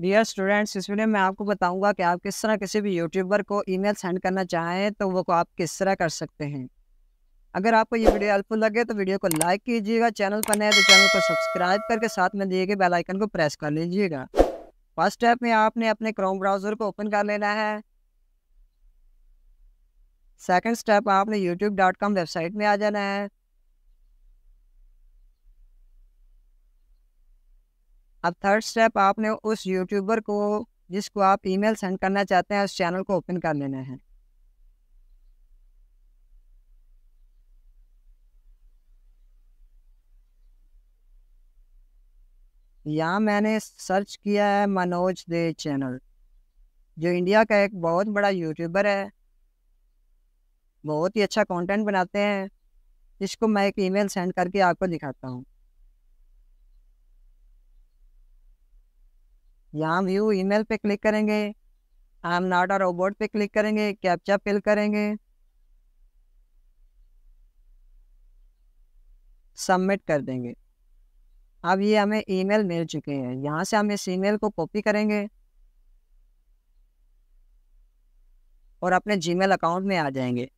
dear students इस video में आपको बताऊंगा कि आप किस तरह किसी भी यूट्यूबर को ईमेल सेंड करना चाहें तो वो आप किस तरह कर सकते हैं अगर आपको ये वीडियो हेल्पफुल लगे तो वीडियो को लाइक कीजिएगा चैनल पर नए तो चैनल को सब्सक्राइब करके साथ में दिए गए बेलाइकन को प्रेस कर लीजिएगा फर्स्ट स्टेप में आपने अपने क्रोम ब्राउज़र को ओपन कर लेना है सेकेंड स्टेप आपने यूट्यूब वेबसाइट में आ जाना है अब थर्ड स्टेप आपने उस यूट्यूबर को जिसको आप ईमेल सेंड करना चाहते हैं उस चैनल को ओपन कर लेना है यहाँ मैंने सर्च किया है मनोज दे चैनल जो इंडिया का एक बहुत बड़ा यूट्यूबर है बहुत ही अच्छा कंटेंट बनाते हैं इसको मैं एक ईमेल सेंड करके आपको दिखाता हूँ यहाँ व्यू ईमेल पे क्लिक करेंगे I am not a robot पे क्लिक करेंगे कैप्चा फिल करेंगे सबमिट कर देंगे अब ये हमें ईमेल मिल चुके हैं यहाँ से हम इस ईमेल को कॉपी करेंगे और अपने जीमेल अकाउंट में आ जाएंगे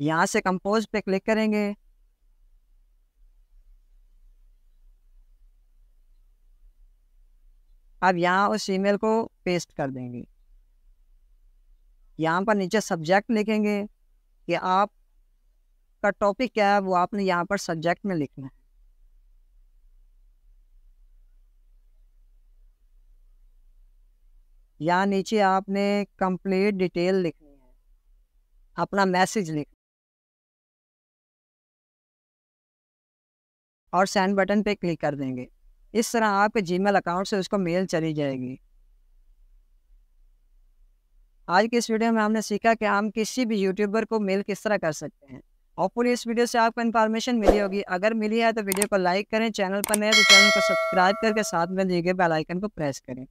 यहाँ से कंपोज पे क्लिक करेंगे अब यहाँ उस ईमेल को पेस्ट कर देंगे यहाँ पर नीचे सब्जेक्ट लिखेंगे कि आप का टॉपिक क्या है वो आपने यहाँ पर सब्जेक्ट में लिखना है यहाँ नीचे आपने कंप्लीट डिटेल लिखनी है अपना मैसेज लिख और सेंड बटन पे क्लिक कर देंगे इस तरह आपके जीमेल अकाउंट से उसको मेल चली जाएगी आज के इस वीडियो में हमने सीखा कि हम किसी भी यूट्यूबर को मेल किस तरह कर सकते हैं होपफुली इस वीडियो से आपको इन्फॉर्मेशन मिली होगी अगर मिली है तो वीडियो को लाइक करें चैनल पर नए तो चैनल को सब्सक्राइब करके साथ में दिए गए बेल आइकन को प्रेस करें